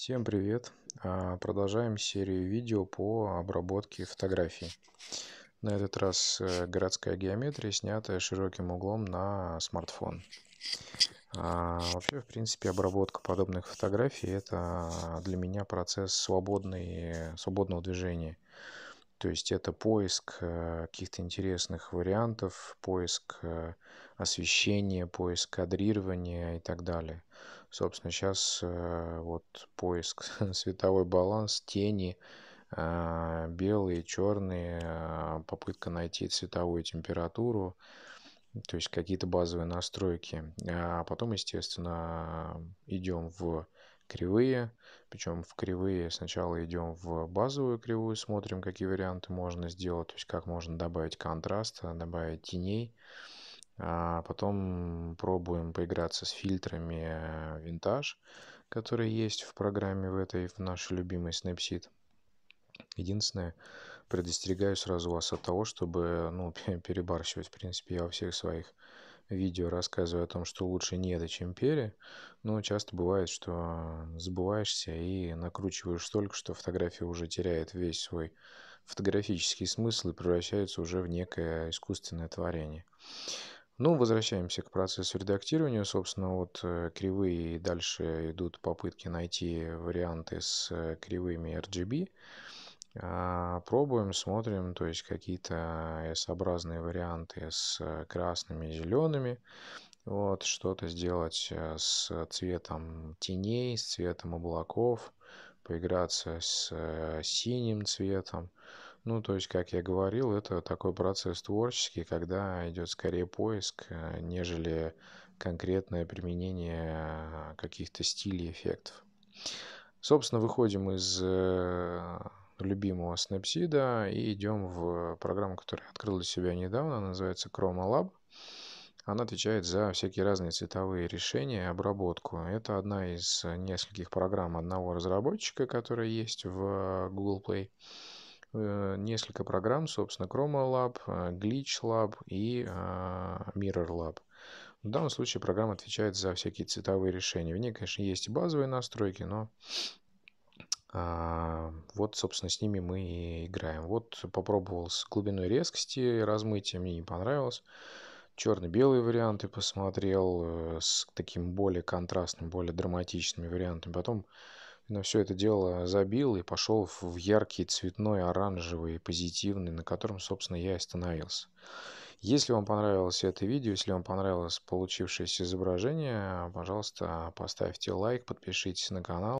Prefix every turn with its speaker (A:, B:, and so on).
A: Всем привет! А, продолжаем серию видео по обработке фотографий. На этот раз э, городская геометрия, снятая широким углом на смартфон. А, вообще, в принципе, обработка подобных фотографий – это а, для меня процесс свободный, э, свободного движения. То есть это поиск э, каких-то интересных вариантов, поиск э, освещения, поиск кадрирования и так далее. Собственно, сейчас э, вот поиск световой баланс, тени, белые, черные, попытка найти цветовую температуру, то есть какие-то базовые настройки. А потом, естественно, идем в кривые. Причем в кривые сначала идем в базовую кривую, смотрим, какие варианты можно сделать, то есть как можно добавить контраста, добавить теней. А потом пробуем поиграться с фильтрами винтаж, которые есть в программе в этой, в нашей любимой Snapseed. Единственное, предостерегаю сразу вас от того, чтобы ну, перебарщивать. В принципе, я во всех своих видео рассказываю о том, что лучше не до чем пере, но часто бывает, что забываешься и накручиваешь столько, что фотография уже теряет весь свой фотографический смысл и превращается уже в некое искусственное творение. Ну, возвращаемся к процессу редактирования. Собственно, вот э, кривые и дальше идут попытки найти варианты с э, кривыми RGB. А, пробуем, смотрим, то есть какие-то S-образные варианты с э, красными и зелеными. Вот, что-то сделать э, с цветом теней, с цветом облаков, поиграться с э, синим цветом. Ну, то есть, как я говорил, это такой процесс творческий, когда идет скорее поиск, нежели конкретное применение каких-то стилей эффектов. Собственно, выходим из любимого Snapseed и идем в программу, которая открыла для себя недавно, называется Chroma Lab. Она отвечает за всякие разные цветовые решения обработку. Это одна из нескольких программ одного разработчика, которая есть в Google Play. Э, несколько программ, собственно, Chroma Lab, э, Glitch Lab и а, Mirror Lab. В данном случае программа отвечает за всякие цветовые решения. В ней, конечно, есть базовые настройки, но а, вот, собственно, с ними мы и играем. Вот попробовал с глубиной резкости размытия, мне не понравилось. Черно-белые варианты посмотрел э, с таким более контрастным, более драматичными вариантами. Потом на все это дело забил и пошел в яркий цветной, оранжевый, позитивный, на котором, собственно, я и остановился. Если вам понравилось это видео, если вам понравилось получившееся изображение, пожалуйста, поставьте лайк, подпишитесь на канал.